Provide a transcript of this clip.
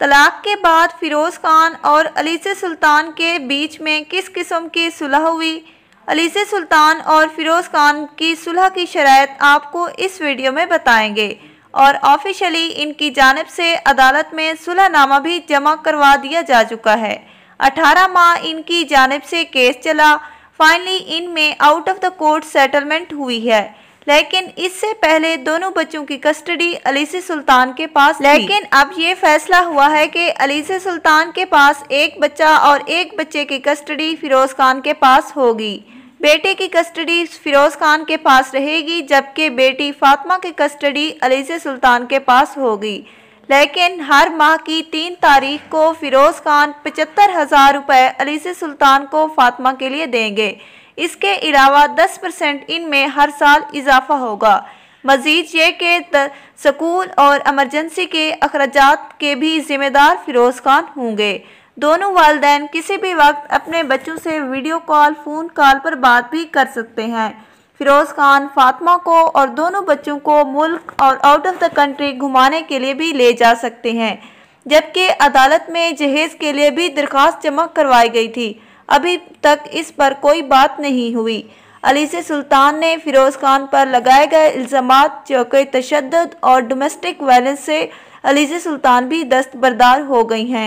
तलाक के बाद फ़िरोज़ खान और अलीसे सुल्तान के बीच में किस किस्म की सुलह हुई अलीसे सुल्तान और फ़िरोज़ खान की सुलह की शराय आपको इस वीडियो में बताएंगे और ऑफिशली इनकी जानब से अदालत में सुलहनामा भी जमा करवा दिया जा चुका है 18 माह इनकी जानब से केस चला फाइनली इनमें out of the court settlement हुई है लेकिन इससे पहले दोनों बच्चों की कस्टडी अलीसी सुल्तान के पास लेकिन अब ये फैसला हुआ है कि अलीसी सुल्तान के पास एक बच्चा और एक बच्चे की कस्टडी फिरोज खान के पास होगी बेटे की कस्टडी फिरोज खान के पास रहेगी जबकि बेटी फातिमा की कस्टडी अलीसे सुल्तान के पास होगी लेकिन हर माह की तीन तारीख को फिरोज खान पचहत्तर हज़ार रुपये अलीसे सुल्तान को फातिमा के लिए देंगे इसके अलावा 10 परसेंट इनमें हर साल इजाफा होगा मजीद ये कि स्कूल और एमरजेंसी के अखराज के भी ज़िम्मेदार फिरोज़ खान होंगे दोनों वालदे किसी भी वक्त अपने बच्चों से वीडियो कॉल फ़ोन कॉल पर बात भी कर सकते हैं फिरोज़ खान फातमा को और दोनों बच्चों को मुल्क और आउट ऑफ द कंट्री घुमाने के लिए भी ले जा सकते हैं जबकि अदालत में जहेज़ के लिए भी दरख्वास्त जमा करवाई गई थी अभी तक इस पर कोई बात नहीं हुई अली सुल्तान ने फिरोज़ खान पर लगाए गए इल्ज़ाम चौके तशद और डोमेस्टिक वायलेंस से अली सुल्तान भी दस्तबरदार हो गई हैं